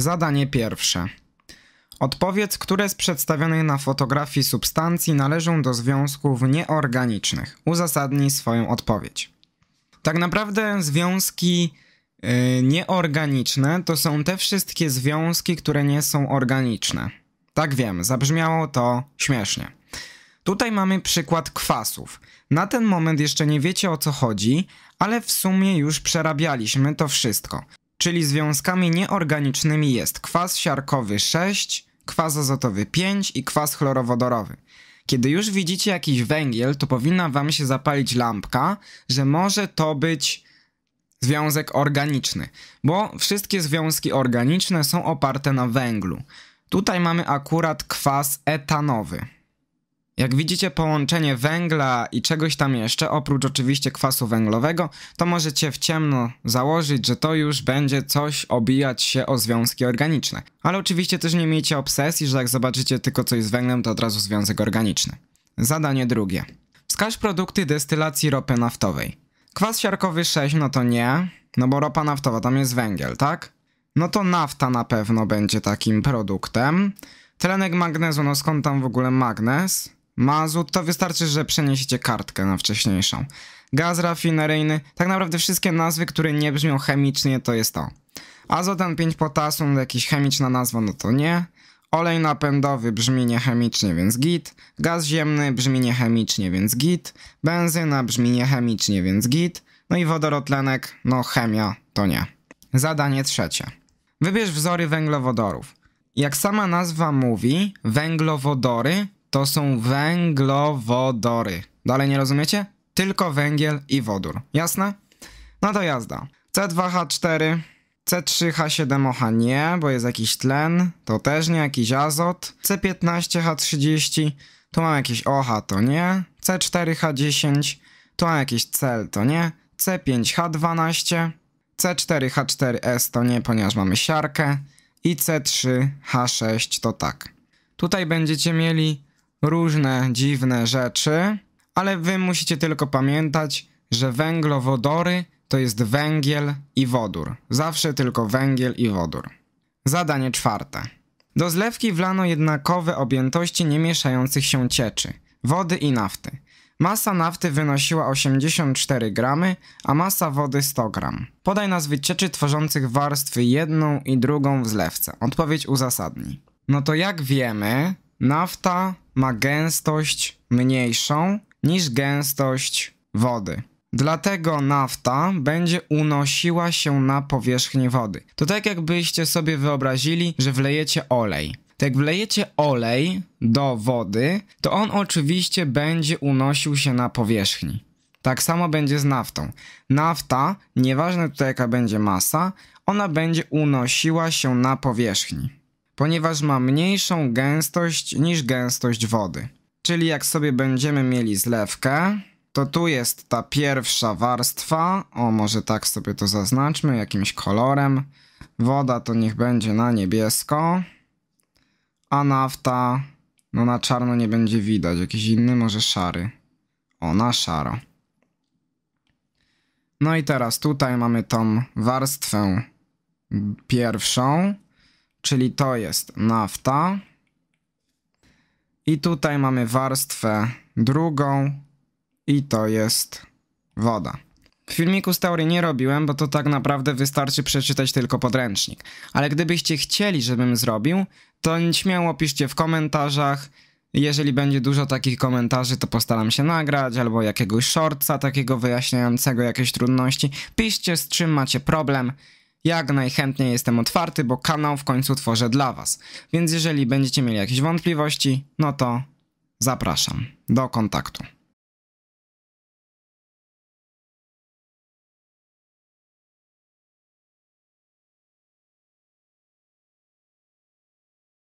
Zadanie pierwsze. Odpowiedz, które z przedstawionych na fotografii substancji należą do związków nieorganicznych. Uzasadnij swoją odpowiedź. Tak naprawdę związki yy, nieorganiczne to są te wszystkie związki, które nie są organiczne. Tak wiem, zabrzmiało to śmiesznie. Tutaj mamy przykład kwasów. Na ten moment jeszcze nie wiecie o co chodzi, ale w sumie już przerabialiśmy to wszystko czyli związkami nieorganicznymi jest kwas siarkowy 6, kwas azotowy 5 i kwas chlorowodorowy. Kiedy już widzicie jakiś węgiel, to powinna wam się zapalić lampka, że może to być związek organiczny, bo wszystkie związki organiczne są oparte na węglu. Tutaj mamy akurat kwas etanowy. Jak widzicie połączenie węgla i czegoś tam jeszcze, oprócz oczywiście kwasu węglowego, to możecie w ciemno założyć, że to już będzie coś obijać się o związki organiczne. Ale oczywiście też nie miejcie obsesji, że jak zobaczycie tylko coś z węglem, to od razu związek organiczny. Zadanie drugie. Wskaż produkty destylacji ropy naftowej. Kwas siarkowy 6, no to nie, no bo ropa naftowa, tam jest węgiel, tak? No to nafta na pewno będzie takim produktem. Tlenek magnezu, no skąd tam w ogóle magnez? Mazut to wystarczy, że przeniesiecie kartkę na wcześniejszą. Gaz rafineryjny, tak naprawdę wszystkie nazwy, które nie brzmią chemicznie, to jest to. Azotan 5 potasu, jakaś chemiczna nazwa, no to nie. Olej napędowy brzmi niechemicznie, więc git. Gaz ziemny brzmi niechemicznie, więc git. Benzyna brzmi niechemicznie, więc git. No i wodorotlenek, no chemia, to nie. Zadanie trzecie. Wybierz wzory węglowodorów. Jak sama nazwa mówi, węglowodory to są węglowodory. Dalej nie rozumiecie? Tylko węgiel i wodór. Jasne? No to jazda. C2H4, C3H7OH nie, bo jest jakiś tlen, to też nie, jakiś azot. C15H30, tu mam jakieś OH, to nie. C4H10, tu mam jakiś cel, to nie. C5H12, C4H4S to nie, ponieważ mamy siarkę i C3H6 to tak. Tutaj będziecie mieli różne dziwne rzeczy, ale wy musicie tylko pamiętać, że węglowodory to jest węgiel i wodór. Zawsze tylko węgiel i wodór. Zadanie czwarte. Do zlewki wlano jednakowe objętości niemieszających się cieczy, wody i nafty. Masa nafty wynosiła 84 gramy, a masa wody 100 gram. Podaj nazwy cieczy tworzących warstwy jedną i drugą w zlewce. Odpowiedź uzasadni. No to jak wiemy, nafta ma gęstość mniejszą niż gęstość wody. Dlatego nafta będzie unosiła się na powierzchni wody. To tak jakbyście sobie wyobrazili, że wlejecie olej. Tak jak wlejecie olej do wody, to on oczywiście będzie unosił się na powierzchni. Tak samo będzie z naftą. Nafta, nieważne tutaj jaka będzie masa, ona będzie unosiła się na powierzchni ponieważ ma mniejszą gęstość niż gęstość wody. Czyli jak sobie będziemy mieli zlewkę, to tu jest ta pierwsza warstwa, o może tak sobie to zaznaczmy jakimś kolorem, woda to niech będzie na niebiesko, a nafta no na czarno nie będzie widać, jakiś inny może szary, o na szaro. No i teraz tutaj mamy tą warstwę pierwszą, czyli to jest nafta. I tutaj mamy warstwę drugą i to jest woda. Filmiku z teorii nie robiłem, bo to tak naprawdę wystarczy przeczytać tylko podręcznik. Ale gdybyście chcieli, żebym zrobił, to śmiało piszcie w komentarzach. Jeżeli będzie dużo takich komentarzy, to postaram się nagrać, albo jakiegoś shortca takiego wyjaśniającego jakieś trudności. Piszcie z czym macie problem jak najchętniej jestem otwarty, bo kanał w końcu tworzę dla was. Więc jeżeli będziecie mieli jakieś wątpliwości, no to zapraszam do kontaktu.